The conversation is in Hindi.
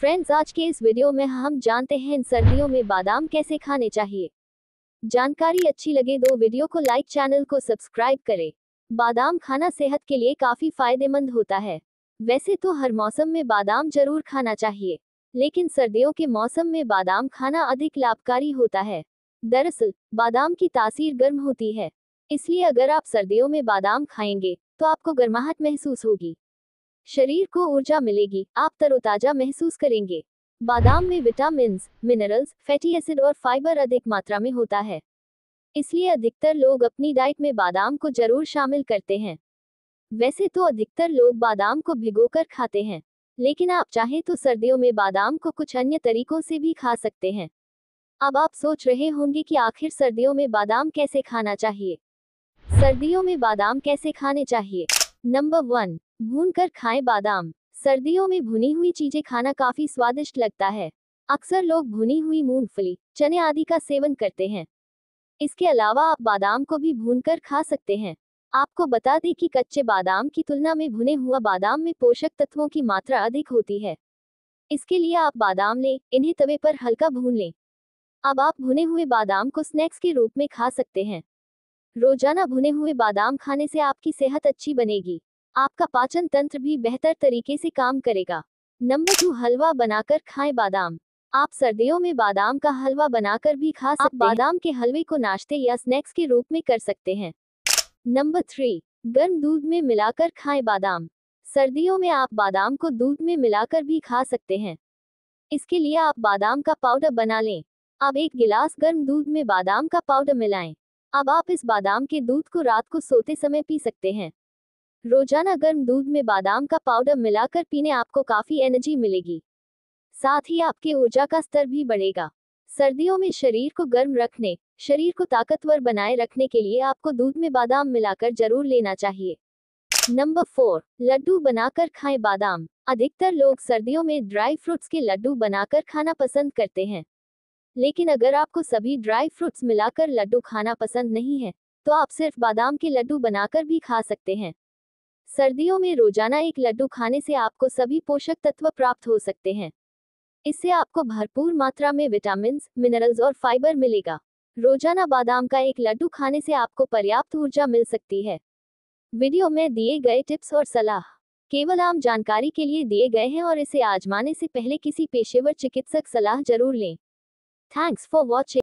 फ्रेंड्स आज के इस वीडियो में हम जानते हैं इन सर्दियों में बादाम कैसे खाने चाहिए जानकारी अच्छी लगे तो वीडियो को लाइक चैनल को सब्सक्राइब करें बादाम खाना सेहत के लिए काफी फायदेमंद होता है वैसे तो हर मौसम में बादाम जरूर खाना चाहिए लेकिन सर्दियों के मौसम में बादाम खाना अधिक लाभकारी होता है दरअसल बादाम की तासीर गर्म होती है इसलिए अगर आप सर्दियों में बादाम खाएंगे तो आपको गर्माहट महसूस होगी शरीर को ऊर्जा मिलेगी आप तरोताजा महसूस करेंगे बादाम में विटामिन मिनरल्स फैटी एसिड और फाइबर अधिक मात्रा में होता है इसलिए अधिकतर लोग अपनी डाइट में बादाम को जरूर शामिल करते हैं वैसे तो अधिकतर लोग बादाम को भिगोकर खाते हैं लेकिन आप चाहें तो सर्दियों में बादाम को कुछ अन्य तरीकों से भी खा सकते हैं अब आप सोच रहे होंगे कि आखिर सर्दियों में बादाम कैसे खाना चाहिए सर्दियों में बादाम कैसे खाने चाहिए नंबर वन भून कर खाएं बादाम सर्दियों में भुनी हुई चीजें खाना काफी स्वादिष्ट लगता है अक्सर लोग भुनी हुई मूंगफली चने आदि का सेवन करते हैं इसके अलावा आप बादाम को भी भूनकर खा सकते हैं आपको बता दें कि कच्चे बादाम की तुलना में भुने हुआ बादाम में पोषक तत्वों की मात्रा अधिक होती है इसके लिए आप बादाम लें इन्हें तवे पर हल्का भून लें अब आप भुने हुए बादाम को स्नैक्स के रूप में खा सकते हैं रोजाना भुने हुए बादाम खाने से आपकी सेहत अच्छी बनेगी आपका पाचन तंत्र भी बेहतर तरीके से काम करेगा नंबर टू हलवा बनाकर खाएं बादाम आप सर्दियों में बादाम का हलवा बनाकर भी खा सकते आप बादाम के हलवे को नाश्ते या स्नैक्स के रूप में कर सकते हैं नंबर थ्री गर्म दूध में मिलाकर खाएं बादाम सर्दियों में आप बादाम को दूध में मिलाकर भी खा सकते हैं इसके लिए आप बादाम का पाउडर बना लें अब एक गिलास गर्म दूध में बादाम का पाउडर मिलाएं अब आप इस बादाम के दूध को रात को सोते समय पी सकते हैं रोजाना गर्म दूध में बादाम का पाउडर मिलाकर पीने आपको काफी एनर्जी मिलेगी साथ ही आपके ऊर्जा का स्तर भी बढ़ेगा सर्दियों में शरीर को गर्म रखने शरीर को ताकतवर बनाए रखने के लिए आपको दूध में बादाम मिलाकर जरूर लेना चाहिए नंबर फोर लड्डू बनाकर खाएं बादाम अधिकतर लोग सर्दियों में ड्राई फ्रूट्स के लड्डू बनाकर खाना पसंद करते हैं लेकिन अगर आपको सभी ड्राई फ्रूट्स मिलाकर लड्डू खाना पसंद नहीं है तो आप सिर्फ बादाम के लड्डू बनाकर भी खा सकते हैं सर्दियों में रोजाना एक लड्डू खाने से आपको सभी पोषक तत्व प्राप्त हो सकते हैं इससे आपको भरपूर मात्रा में विटामिन मिनरल्स और फाइबर मिलेगा रोजाना बादाम का एक लड्डू खाने से आपको पर्याप्त ऊर्जा मिल सकती है वीडियो में दिए गए टिप्स और सलाह केवल आम जानकारी के लिए दिए गए हैं और इसे आजमाने से पहले किसी पेशेवर चिकित्सक सलाह जरूर लें थैंक्स फॉर वॉचिंग